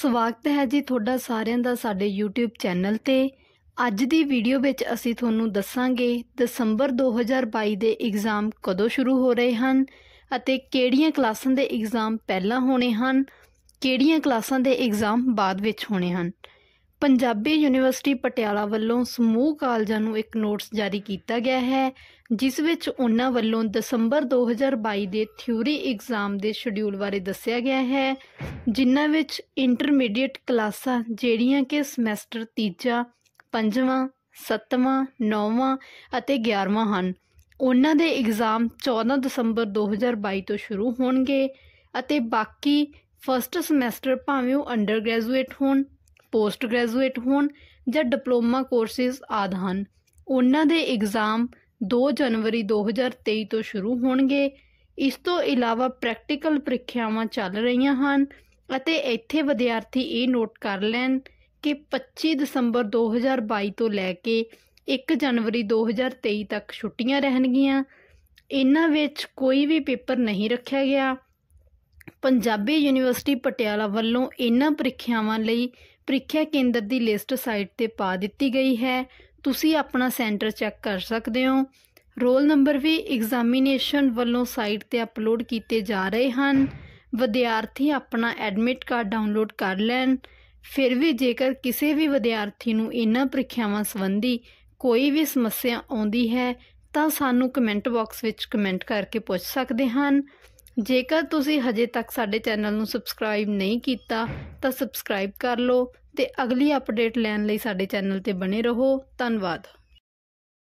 ਸਵਾਗਤ ਹੈ ਜੀ ਤੁਹਾਡਾ ਸਾਰਿਆਂ ਦਾ ਸਾਡੇ YouTube ਚੈਨਲ ਤੇ ਅੱਜ ਦੀ ਵੀਡੀਓ ਵਿੱਚ ਅਸੀਂ ਤੁਹਾਨੂੰ ਦੱਸਾਂਗੇ ਦਸੰਬਰ 2022 ਦੇ ਐਗਜ਼ਾਮ ਕਦੋਂ ਸ਼ੁਰੂ ਹੋ ਰਹੇ ਹਨ ਅਤੇ ਕਿਹੜੀਆਂ ਕਲਾਸਾਂ ਦੇ ਐਗਜ਼ਾਮ ਪਹਿਲਾਂ ਹੋਣੇ ਹਨ ਕਿਹੜੀਆਂ ਕਲਾਸਾਂ ਦੇ ਐਗਜ਼ਾਮ ਬਾਅਦ ਵਿੱਚ ਹੋਣੇ ਹਨ ਪੰਜਾਬੀ ਯੂਨੀਵਰਸਿਟੀ ਪਟਿਆਲਾ ਵੱਲੋਂ ਸਮੂਹ ਕਾਲਜਾਂ ਨੂੰ ਇੱਕ ਨੋਟਿਸ ਜਾਰੀ ਕੀਤਾ ਗਿਆ ਹੈ ਜਿਸ ਵਿੱਚ ਉਹਨਾਂ ਵੱਲੋਂ ਦਸੰਬਰ 2022 ਦੇ ਥਿਊਰੀ ਐਗਜ਼ਾਮ ਦੇ ਸ਼ਡਿਊਲ ਬਾਰੇ ਦੱਸਿਆ ਗਿਆ ਹੈ ਜਿਨ੍ਹਾਂ ਵਿੱਚ ਇੰਟਰਮੀਡੀਏਟ ਕਲਾਸਾਂ ਜਿਹੜੀਆਂ ਕਿ ਸਮੈਸਟਰ ਤੀਜਾ ਪੰਜਵਾਂ ਸੱਤਵਾਂ ਨੌਵਾਂ ਅਤੇ 11ਵਾਂ ਹਨ ਉਹਨਾਂ ਦੇ ਐਗਜ਼ਾਮ 14 ਦਸੰਬਰ 2022 ਤੋਂ ਸ਼ੁਰੂ ਹੋਣਗੇ ਅਤੇ ਬਾਕੀ ਫਸਟ ਸਮੈਸਟਰ ਭਾਵੇਂ ਉਹ ਅੰਡਰ ਗ੍ਰੈਜੂਏਟ ਹੋਣ ਪੋਸਟ ਗ੍ਰੈਜੂਏਟ ਹੋਣ ਜਾਂ ਡਿਪਲੋਮਾ ਕੋਰਸਸ ਆਦ ਹਨ ਉਹਨਾਂ ਦੇ ਐਗਜ਼ਾਮ 2 ਜਨਵਰੀ 2023 ਤੋਂ ਸ਼ੁਰੂ ਹੋਣਗੇ ਇਸ ਤੋਂ ਇਲਾਵਾ ਪ੍ਰੈਕਟੀਕਲ ਪ੍ਰੀਖਿਆਵਾਂ ਚੱਲ ਰਹੀਆਂ ਹਨ ਅਤੇ ਇੱਥੇ ਵਿਦਿਆਰਥੀ ਇਹ ਨੋਟ ਕਰ ਲੈਣ ਕਿ 25 ਦਸੰਬਰ 2022 ਤੋਂ ਲੈ ਕੇ 1 ਜਨਵਰੀ 2023 ਤੱਕ ਛੁੱਟੀਆਂ ਰਹਿਣਗੀਆਂ ਇਹਨਾਂ ਵਿੱਚ ਕੋਈ ਵੀ ਪੇਪਰ ਨਹੀਂ ਰੱਖਿਆ ਗਿਆ ਪੰਜਾਬੀ ਯੂਨੀਵਰਸਿਟੀ ਪਟਿਆਲਾ ਵੱਲੋਂ ਇਹਨਾਂ ਪ੍ਰੀਖਿਆਵਾਂ ਲਈ ਪ੍ਰੀਖਿਆ ਕੇਂਦਰ ਦੀ ਲਿਸਟ ਸਾਈਟ ਤੇ ਪਾ ਦਿੱਤੀ ਗਈ ਹੈ ਤੁਸੀਂ ਆਪਣਾ ਸੈਂਟਰ ਚੈੱਕ ਕਰ ਸਕਦੇ ਹੋ ਰੋਲ ਨੰਬਰ ਵੀ ਐਗਜ਼ਾਮੀਨੇਸ਼ਨ ਵੱਲੋਂ ਸਾਈਟ ਤੇ ਅਪਲੋਡ ਕੀਤੇ ਜਾ ਰਹੇ ਹਨ ਵਿਦਿਆਰਥੀ ਆਪਣਾ ਐਡਮਿਟ ਕਾਰਡ ਡਾਊਨਲੋਡ ਕਰ ਲੈਣ ਫਿਰ ਵੀ ਜੇਕਰ ਕਿਸੇ ਵੀ ਵਿਦਿਆਰਥੀ ਨੂੰ ਇਹਨਾਂ ਪ੍ਰੀਖਿਆਵਾਂ ਸੰਬੰਧੀ ਕੋਈ ਵੀ ਸਮੱਸਿਆ ਆਉਂਦੀ ਹੈ ਤਾਂ ਸਾਨੂੰ ਕਮੈਂਟ ਬਾਕਸ ਵਿੱਚ ਕਮੈਂਟ ਕਰਕੇ ਪੁੱਛ ਸਕਦੇ ਹਨ ਜੇਕਰ ਤੁਸੀਂ ਹਜੇ ਤੱਕ ਸਾਡੇ ਚੈਨਲ ਨੂੰ ਸਬਸਕ੍ਰਾਈਬ ਨਹੀਂ ਕੀਤਾ ਤਾਂ ਸਬਸਕ੍ਰਾਈਬ ਕਰ ਲਓ ਤੇ ਅਗਲੀ ਅਪਡੇਟ ਲੈਣ ਲਈ ਸਾਡੇ ਚੈਨਲ ਤੇ ਬਣੇ ਰਹੋ ਧੰਨਵਾਦ